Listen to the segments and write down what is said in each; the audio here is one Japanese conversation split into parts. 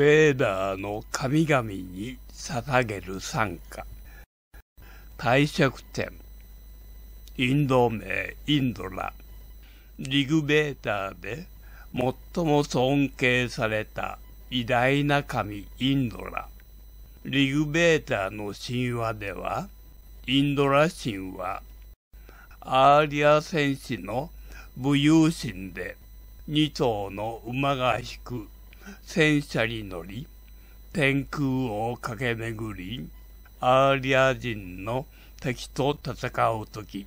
ベーダーの神々に捧げる参加。帝釈天。インド名インドラ。リグベーダーで最も尊敬された偉大な神インドラ。リグベーターの神話では、インドラ神は、アーリア戦士の武勇神で、2頭の馬が引く戦車に乗り、天空を駆け巡り、アーリア人の敵と戦うとき、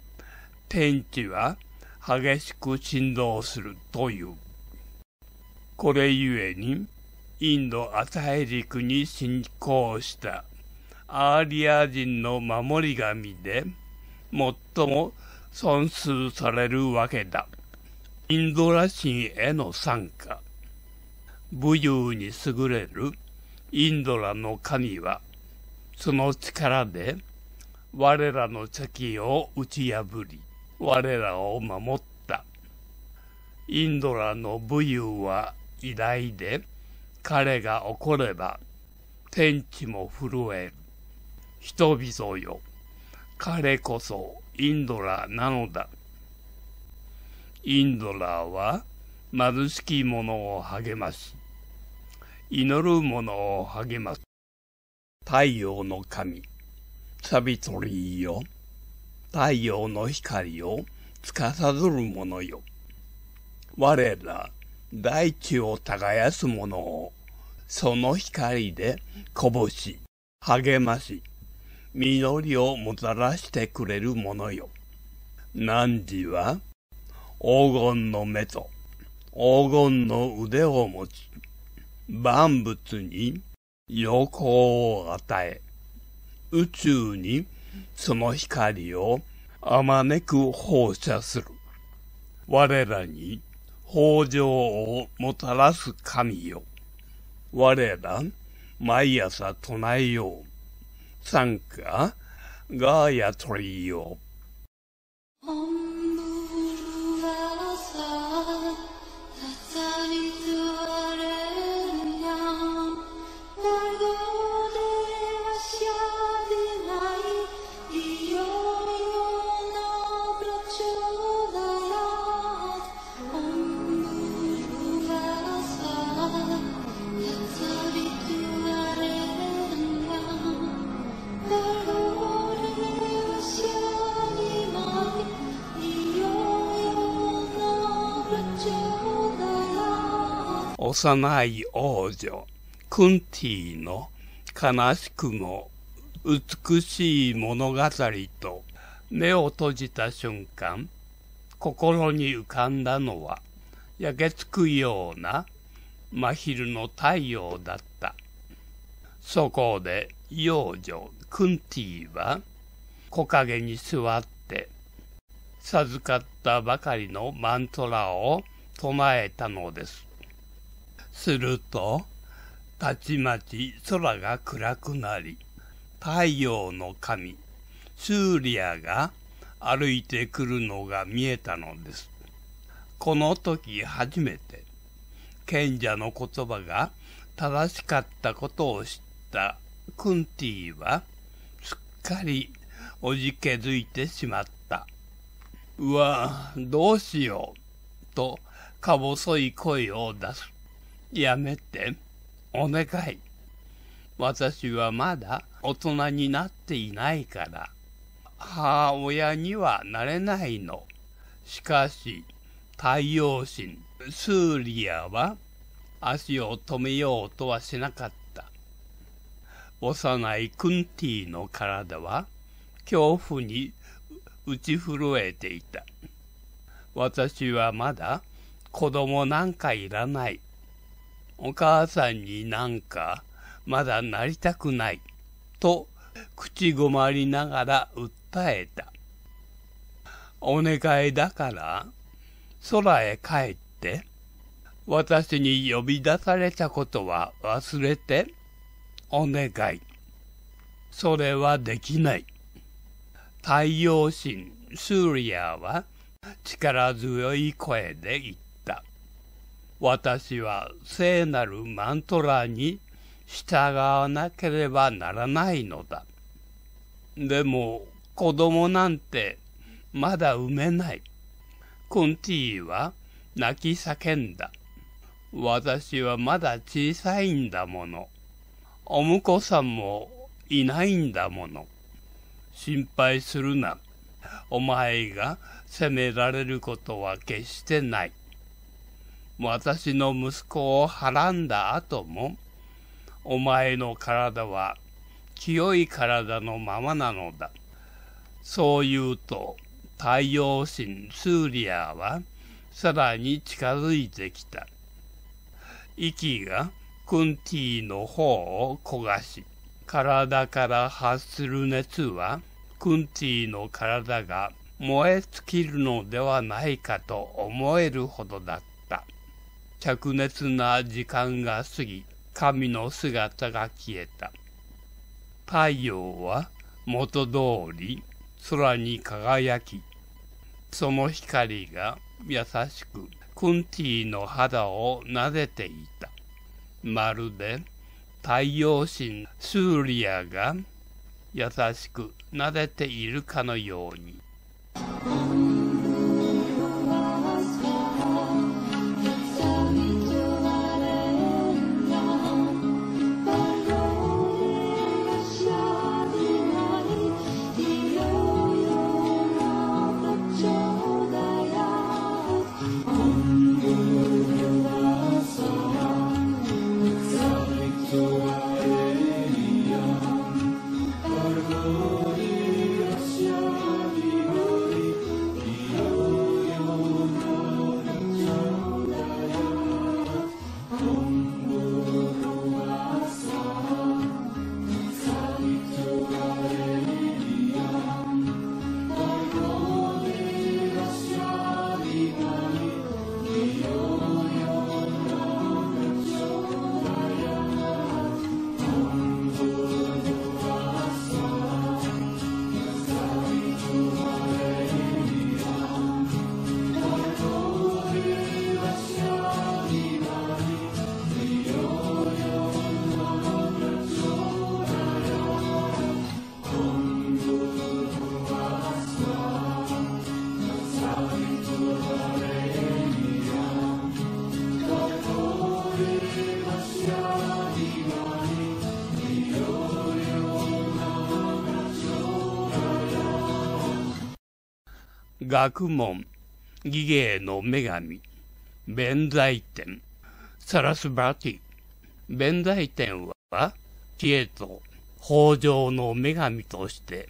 天地は激しく振動するという。これゆえに、インドア大陸に侵攻したアーリア人の守り神で、最も損数されるわけだ。インドラ神への参加。武勇に優れるインドラの神は、その力で、我らの茶を打ち破り、我らを守った。インドラの武勇は偉大で、彼が怒れば、天地も震える。人々よ、彼こそインドラなのだ。インドラは貧しき者を励まし、祈る者を励ます。太陽の神、サビトリーよ。太陽の光を司る者よ。我ら、大地を耕す者を、その光でこぼし、励まし、実りをもたらしてくれる者よ。汝は、黄金の目と、黄金の腕を持ち、万物に陽光を与え、宇宙にその光をあまねく放射する。我らに豊穣をもたらす神よ。我ら、毎朝唱えよう。参加、ガーヤトリーよ。幼い王女、クンティの悲しくも美しい物語と目を閉じた瞬間、心に浮かんだのは焼けつくような真昼の太陽だった。そこで幼女クンティは木陰に座っ授かったばかりのマントラを唱えたのです。すると、たちまち空が暗くなり、太陽の神、ューリアが歩いてくるのが見えたのです。この時初めて、賢者の言葉が正しかったことを知ったクンティは、すっかりおじけづいてしまった。うわ、どうしよう、と、か細い声を出す。やめて、お願い。私はまだ大人になっていないから、母親にはなれないの。しかし、太陽神、スーリアは、足を止めようとはしなかった。幼いクンティの体は、恐怖に打ち震えていた。私はまだ子供なんかいらない。お母さんになんかまだなりたくない。と口ごまりながら訴えた。お願いだから空へ帰って。私に呼び出されたことは忘れて。お願い。それはできない。太陽神スーリアは力強い声で言った。私は聖なるマントラに従わなければならないのだ。でも子供なんてまだ産めない。クンティは泣き叫んだ。私はまだ小さいんだもの。お婿さんもいないんだもの。心配するな。お前が責められることは決してない。私の息子をはらんだ後も、お前の体は清い体のままなのだ。そう言うと、太陽神スーリアはさらに近づいてきた。息がクンティの方を焦がし、体から発する熱はクンティの体が燃え尽きるのではないかと思えるほどだった着熱な時間が過ぎ神の姿が消えた太陽は元通り空に輝きその光が優しくクンティの肌を撫でていたまるで太陽神スーリアが優しく撫でているかのように。学問、儀芸の女神、弁財天、サラスバティ。弁財天は、知恵と法上の女神として、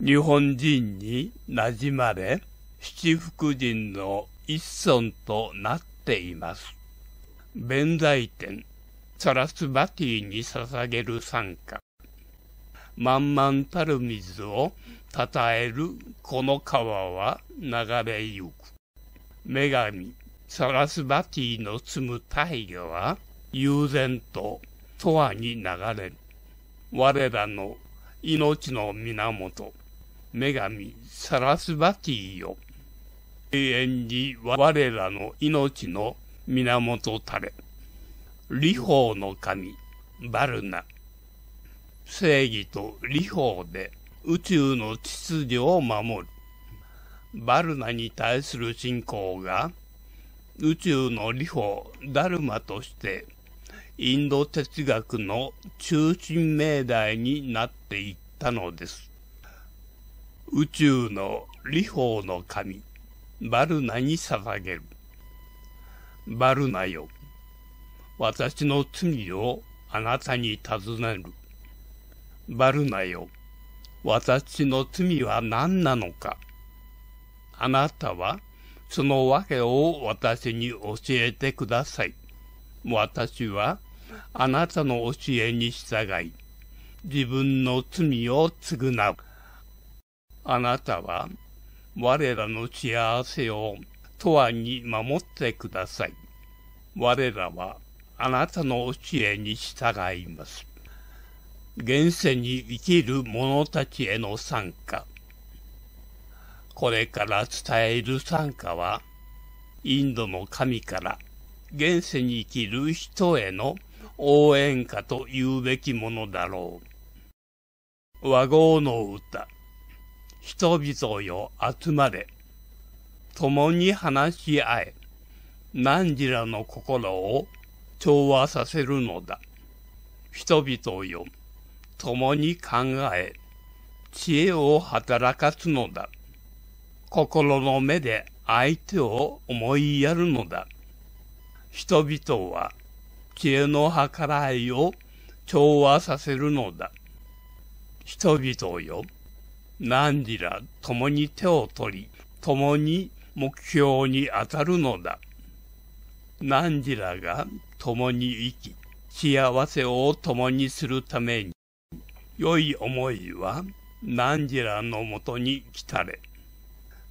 日本人に馴染まれ、七福神の一尊となっています。弁財天、サラスバティに捧げる参加。満々たる水をたたえるこの川は流れゆく。女神、サラスバティの積む大魚は、悠然と永遠に流れる。我らの命の源、女神、サラスバティよ。永遠に我らの命の源たれ。理法の神、バルナ。正義と理法で宇宙の秩序を守る。バルナに対する信仰が、宇宙の理法、ダルマとして、インド哲学の中心命題になっていったのです。宇宙の理法の神、バルナに捧げる。バルナよ、私の罪をあなたに尋ねる。バルナよ、私の罪は何なのか。あなたはその訳を私に教えてください。私はあなたの教えに従い、自分の罪を償う。あなたは我らの幸せを永遠に守ってください。我らはあなたの教えに従います。現世に生きる者たちへの参加。これから伝える参加は、インドの神から現世に生きる人への応援歌と言うべきものだろう。和合の歌。人々よ集まれ。共に話し合え。汝らの心を調和させるのだ。人々よ共に考え、知恵を働かすのだ。心の目で相手を思いやるのだ。人々は知恵の計らいを調和させるのだ。人々よ、何時ら共に手を取り、共に目標に当たるのだ。何時らが共に生き、幸せを共にするために、良い思いは何時らのもとに来たれ。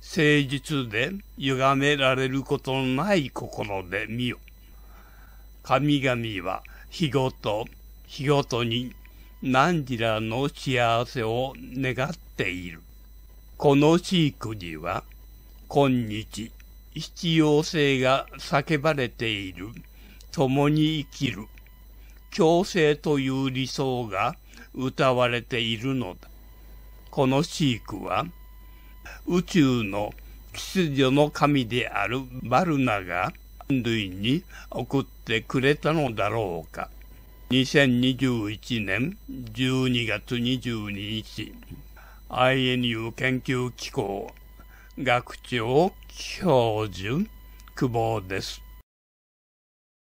誠実で歪められることのない心で見よ。神々は日ごと日ごとに何時らの幸せを願っている。この飼育には今日必要性が叫ばれている共に生きる共生という理想が歌われているのだ。この飼育は、宇宙の秩序の神であるバルナが人類に送ってくれたのだろうか。2021年12月22日、INU 研究機構学長教授久保です。